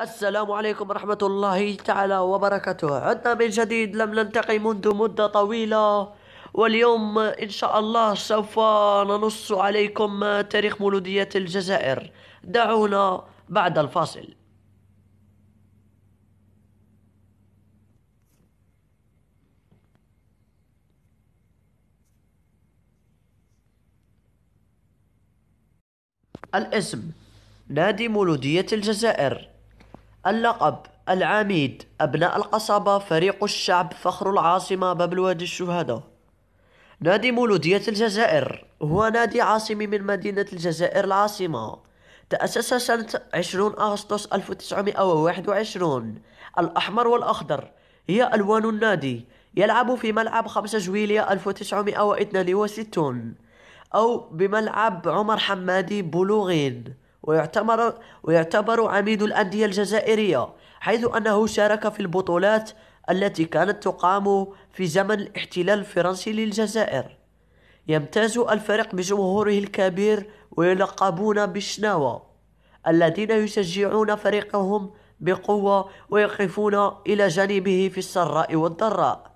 السلام عليكم ورحمة الله تعالى وبركاته عدنا من جديد لم نلتقي منذ مدة طويلة واليوم إن شاء الله سوف ننص عليكم تاريخ مولودية الجزائر دعونا بعد الفاصل الاسم نادي مولودية الجزائر اللقب العميد أبناء القصبة فريق الشعب فخر العاصمة باب الوادي الشهداء نادي مولودية الجزائر هو نادي عاصمي من مدينة الجزائر العاصمة تأسس سنة 20 أغسطس 1921 الأحمر والأخضر هي ألوان النادي يلعب في ملعب 5 جويلية 1962 أو بملعب عمر حمادي بلوغين ويعتبر ويعتبر عميد الأندية الجزائرية حيث أنه شارك في البطولات التي كانت تقام في زمن الاحتلال الفرنسي للجزائر يمتاز الفريق بجمهوره الكبير ويلقبون بالشناوة الذين يشجعون فريقهم بقوة ويقفون إلى جانبه في السراء والضراء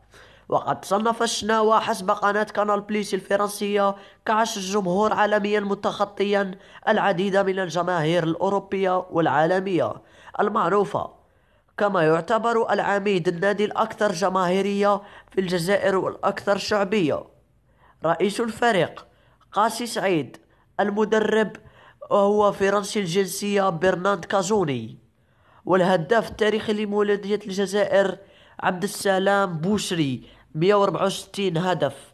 وقد صنف الشناوى حسب قناة كانال بليس الفرنسية كعش الجمهور عالميا متخطيا العديد من الجماهير الأوروبية والعالمية المعروفة كما يعتبر العميد النادي الأكثر جماهيرية في الجزائر والأكثر شعبية رئيس الفريق قاسي سعيد المدرب وهو فرنسي الجنسية برناند كازوني والهداف التاريخي لمولودية الجزائر عبد السلام بوشري 164 هدف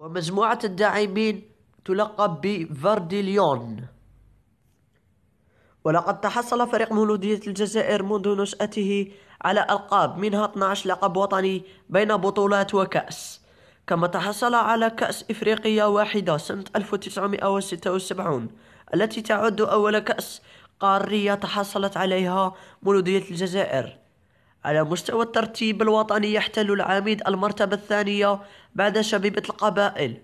ومجموعة الداعمين تلقب بفارديليون ولقد تحصل فريق مولودية الجزائر منذ نشأته على ألقاب منها 12 لقب وطني بين بطولات وكأس كما تحصل على كأس إفريقيا واحدة سنة 1976 التي تعد أول كأس قارية تحصلت عليها مولودية الجزائر على مستوى الترتيب الوطني يحتل العميد المرتبة الثانية بعد شبيبة القبائل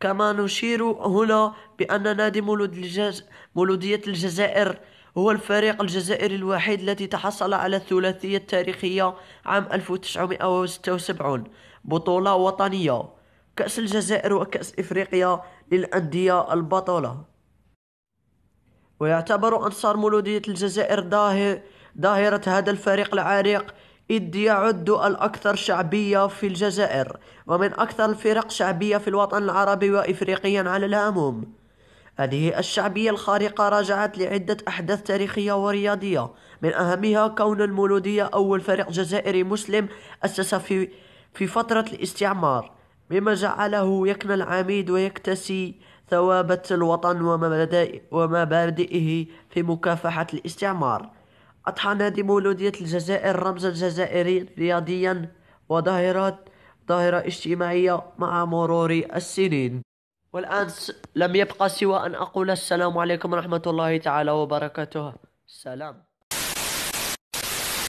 كما نشير هنا بأن نادي مولود الجز... مولودية الجزائر هو الفريق الجزائري الوحيد الذي تحصل على الثلاثية التاريخية عام 1976 بطولة وطنية كأس الجزائر وكأس إفريقيا للأندية البطلة ويعتبر أنصار مولودية الجزائر ظاهر ظاهرة هذا الفريق العريق إذ يعد الأكثر شعبية في الجزائر ومن أكثر الفرق شعبية في الوطن العربي وإفريقيا على العموم هذه الشعبية الخارقة راجعت لعدة أحداث تاريخية ورياضية من أهمها كون المولودية أول فريق جزائري مسلم أسس في, في فترة الاستعمار مما جعله يكن العميد ويكتسي ثوابت الوطن ومبادئه في مكافحة الاستعمار أضحى نادي مولودية الجزائر رمزا جزائريا رياضيا وظاهرة ظاهرة اجتماعية مع مرور السنين والآن لم يبقى سوى أن أقول السلام عليكم ورحمة الله تعالى وبركاته سلام